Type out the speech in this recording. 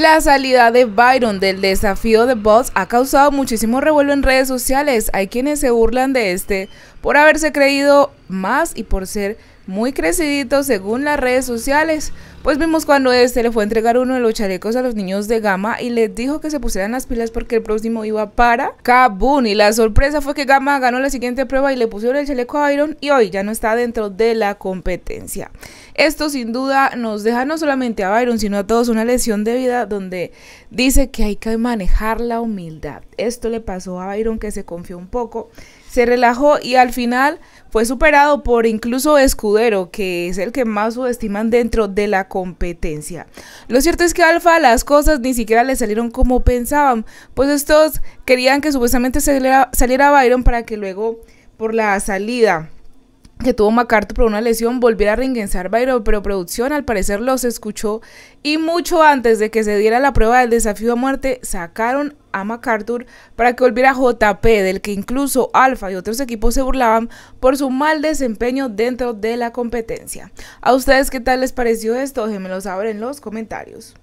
La salida de Byron del desafío de Boss ha causado muchísimo revuelo en redes sociales. Hay quienes se burlan de este por haberse creído más y por ser muy crecidito según las redes sociales. Pues vimos cuando este le fue a entregar uno de los chalecos a los niños de Gama y les dijo que se pusieran las pilas porque el próximo iba para Kabun. Y la sorpresa fue que Gama ganó la siguiente prueba y le pusieron el chaleco a Byron y hoy ya no está dentro de la competencia. Esto sin duda nos deja no solamente a Byron sino a todos una lesión de vida donde dice que hay que manejar la humildad. Esto le pasó a Byron que se confió un poco, se relajó y al final fue superado por incluso Escudero, que es el que más subestiman dentro de la competencia. Lo cierto es que a Alfa las cosas ni siquiera le salieron como pensaban, pues estos querían que supuestamente saliera, saliera Byron para que luego por la salida que tuvo MacArthur por una lesión volviera a reingresar Byron pero producción al parecer los escuchó y mucho antes de que se diera la prueba del desafío a muerte sacaron a MacArthur para que volviera JP, del que incluso Alfa y otros equipos se burlaban por su mal desempeño dentro de la competencia. ¿A ustedes qué tal les pareció esto? Déjenmelo saber en los comentarios.